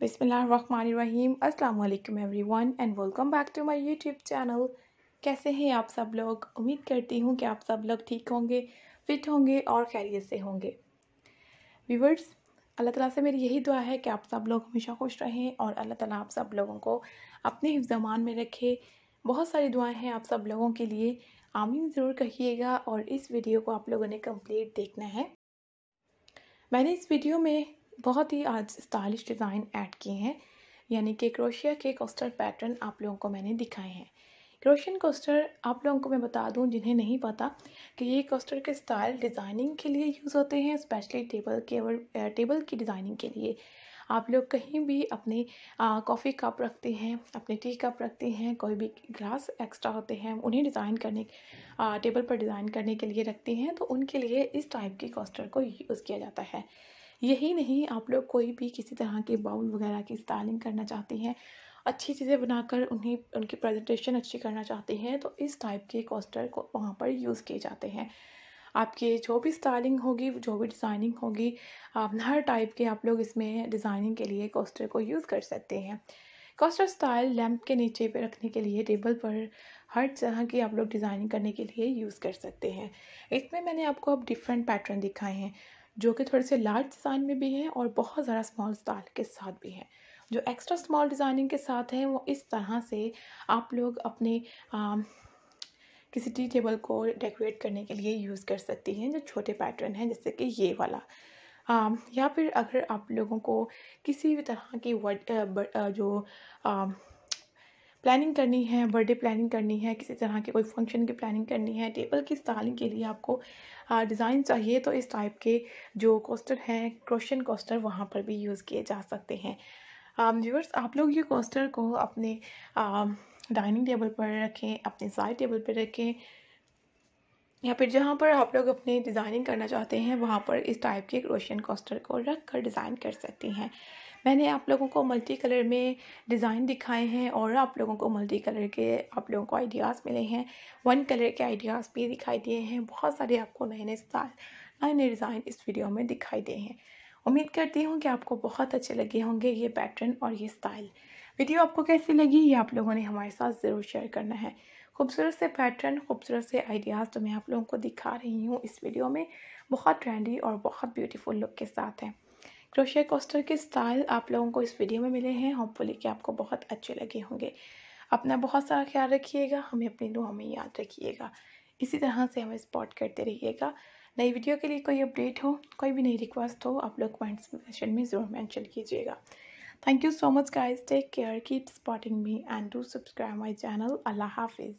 बिसमीम अल्लाम everyone and welcome back to my YouTube channel कैसे हैं आप सब लोग उम्मीद करती हूँ कि आप सब लोग ठीक होंगे फिट होंगे और खैरियत से होंगे व्यूवर्स अल्लाह ताला से मेरी यही दुआ है कि आप सब लोग हमेशा खुश रहें और अल्लाह ताला आप सब लोगों को अपने हिफ्जमान में रखे बहुत सारी दुआएं हैं आप सब लोगों के लिए आमीन ज़रूर कहिएगा और इस वीडियो को आप लोगों ने कंप्लीट देखना है मैंने इस वीडियो में बहुत ही आज स्टाइलिश डिज़ाइन ऐड किए हैं यानी कि क्रोशिया के कोस्टर पैटर्न आप लोगों को मैंने दिखाए हैं क्रोशियन कोस्टर आप लोगों को मैं बता दूं जिन्हें नहीं पता कि ये कोस्टर के स्टाइल डिज़ाइनिंग के लिए यूज़ होते हैं स्पेशली टेबल के और टेबल की डिज़ाइनिंग के लिए आप लोग कहीं भी अपने कॉफ़ी कप रखते हैं अपने टी कप रखते हैं कोई भी ग्लास एक्स्ट्रा होते हैं उन्हें डिज़ाइन करने आ, टेबल पर डिज़ाइन करने के लिए रखते हैं तो उनके लिए इस टाइप के कोस्टर को यूज़ किया जाता है यही नहीं आप लोग कोई भी किसी तरह के बाउल वगैरह की स्टाइलिंग करना चाहते हैं अच्छी चीज़ें बनाकर उन्हें उनकी प्रेजेंटेशन अच्छी करना चाहते हैं तो इस टाइप के कोस्टर को वहाँ पर यूज़ किए जाते हैं आपके जो भी स्टाइलिंग होगी जो भी डिज़ाइनिंग होगी आप हर टाइप के आप लोग इसमें डिज़ाइनिंग के लिए कोस्टर को यूज़ कर सकते हैं कोस्टर स्टाइल लैम्प के नीचे पे रखने के लिए टेबल पर हर तरह की आप लोग डिज़ाइनिंग करने के लिए यूज़ कर सकते हैं इसमें मैंने आपको अब डिफरेंट पैटर्न दिखाए हैं जो कि थोड़े से लार्ज डिज़ाइन में भी हैं और बहुत ज़्यादा स्मॉल स्टाइल के साथ भी हैं जो एक्स्ट्रा स्मॉल डिज़ाइनिंग के साथ हैं वो इस तरह से आप लोग अपने आ, किसी टी टेबल को डेकोरेट करने के लिए यूज़ कर सकती हैं जो छोटे पैटर्न हैं जैसे कि ये वाला आ, या फिर अगर आप लोगों को किसी भी तरह की वर्ड जो आ, प्लानिंग करनी है बर्थडे प्लानिंग करनी है किसी तरह के कोई फंक्शन की प्लानिंग करनी है टेबल की स्टाइलिंग के लिए आपको डिज़ाइन चाहिए तो इस टाइप के जो कोस्टर हैं क्रोशन कोस्टर वहाँ पर भी यूज़ किए जा सकते हैं व्यूअर्स आप लोग ये कोस्टर को अपने डाइनिंग टेबल पर रखें अपने साइड टेबल पर रखें या फिर जहाँ पर आप लोग अपनी डिज़ाइनिंग करना चाहते हैं वहाँ पर इस टाइप के क्रोशियन कॉस्टर को रख कर डिज़ाइन कर सकती हैं मैंने आप लोगों को मल्टी कलर में डिज़ाइन दिखाए हैं और आप लोगों को मल्टी कलर के आप लोगों को आइडियाज़ मिले हैं वन कलर के आइडियाज़ भी दिखाई दिए हैं बहुत सारे आपको नए नए स्टाइल नए नए डिज़ाइन इस वीडियो में दिखाई दिए हैं उम्मीद करती हूँ कि आपको बहुत अच्छे लगे होंगे ये पैटर्न और ये स्टाइल वीडियो आपको कैसी लगी ये आप लोगों ने हमारे साथ ज़रूर शेयर करना है खूबसूरत से पैटर्न खूबसूरत से आइडियाज़ तो मैं आप लोगों को दिखा रही हूँ इस वीडियो में बहुत ट्रेंडी और बहुत ब्यूटीफुल लुक के साथ है क्रोशे कोस्टर के स्टाइल आप लोगों को इस वीडियो में मिले हैं होपफुली कि आपको बहुत अच्छे लगे होंगे अपना बहुत सारा ख्याल रखिएगा हमें अपनी दुआ में याद रखिएगा इसी तरह से हमें स्पॉट करते रहिएगा नई वीडियो के लिए कोई अपडेट हो कोई भी नई रिक्वेस्ट हो आप लोग कमेंट सेक्शन में ज़रूर मैंशन कीजिएगा thank you so much guys take care keep supporting me and do subscribe my channel अल्लाह हाफिज़